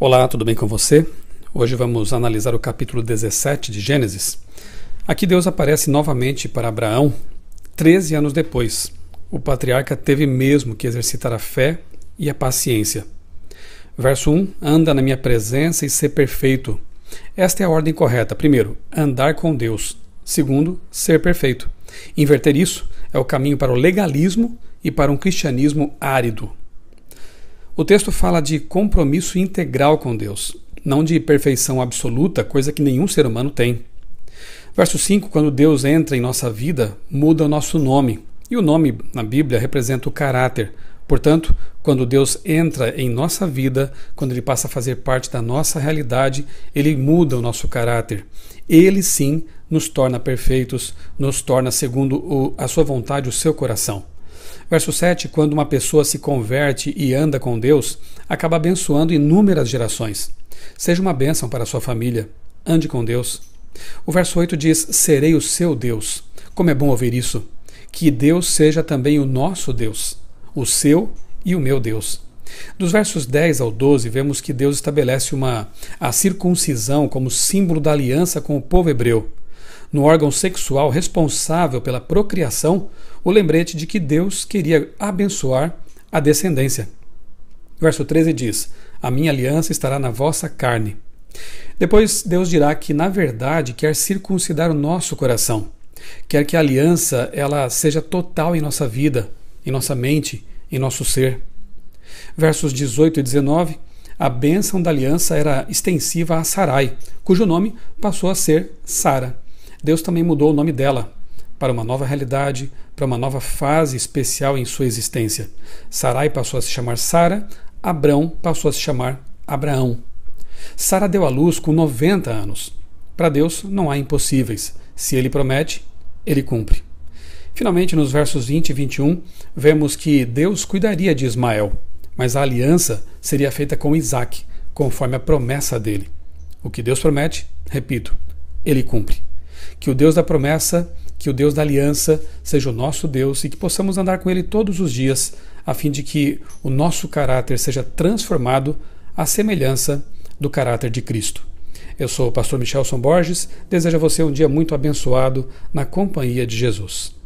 Olá, tudo bem com você? Hoje vamos analisar o capítulo 17 de Gênesis. Aqui Deus aparece novamente para Abraão 13 anos depois. O patriarca teve mesmo que exercitar a fé e a paciência. Verso 1: Anda na minha presença e ser perfeito. Esta é a ordem correta. Primeiro, andar com Deus. Segundo, ser perfeito. Inverter isso é o caminho para o legalismo e para um cristianismo árido. O texto fala de compromisso integral com Deus, não de perfeição absoluta, coisa que nenhum ser humano tem. Verso 5: Quando Deus entra em nossa vida, muda o nosso nome. E o nome na Bíblia representa o caráter. Portanto, quando Deus entra em nossa vida, quando Ele passa a fazer parte da nossa realidade, Ele muda o nosso caráter. Ele sim nos torna perfeitos, nos torna segundo a Sua vontade, o seu coração. Verso 7: Quando uma pessoa se converte e anda com Deus, acaba abençoando inúmeras gerações. Seja uma bênção para sua família. Ande com Deus. O verso 8 diz: Serei o seu Deus. Como é bom ouvir isso. Que Deus seja também o nosso Deus, o seu e o meu Deus. Dos versos 10 ao 12, vemos que Deus estabelece uma a circuncisão como símbolo da aliança com o povo hebreu no órgão sexual responsável pela procriação o lembrete de que Deus queria abençoar a descendência. Verso 13 diz: A minha aliança estará na vossa carne. Depois Deus dirá que na verdade quer circuncidar o nosso coração. Quer que a aliança ela seja total em nossa vida, em nossa mente, em nosso ser. Versos 18 e 19, a bênção da aliança era extensiva a Sarai, cujo nome passou a ser Sara. Deus também mudou o nome dela para uma nova realidade, para uma nova fase especial em sua existência. Sarai passou a se chamar Sara, Abrão passou a se chamar Abraão. Sara deu à luz com 90 anos. Para Deus não há impossíveis. Se ele promete, ele cumpre. Finalmente, nos versos 20 e 21, vemos que Deus cuidaria de Ismael, mas a aliança seria feita com Isaac, conforme a promessa dele. O que Deus promete, repito, ele cumpre. Que o Deus da promessa, que o Deus da aliança seja o nosso Deus e que possamos andar com Ele todos os dias, a fim de que o nosso caráter seja transformado à semelhança do caráter de Cristo. Eu sou o pastor Michelson Borges, desejo a você um dia muito abençoado na companhia de Jesus.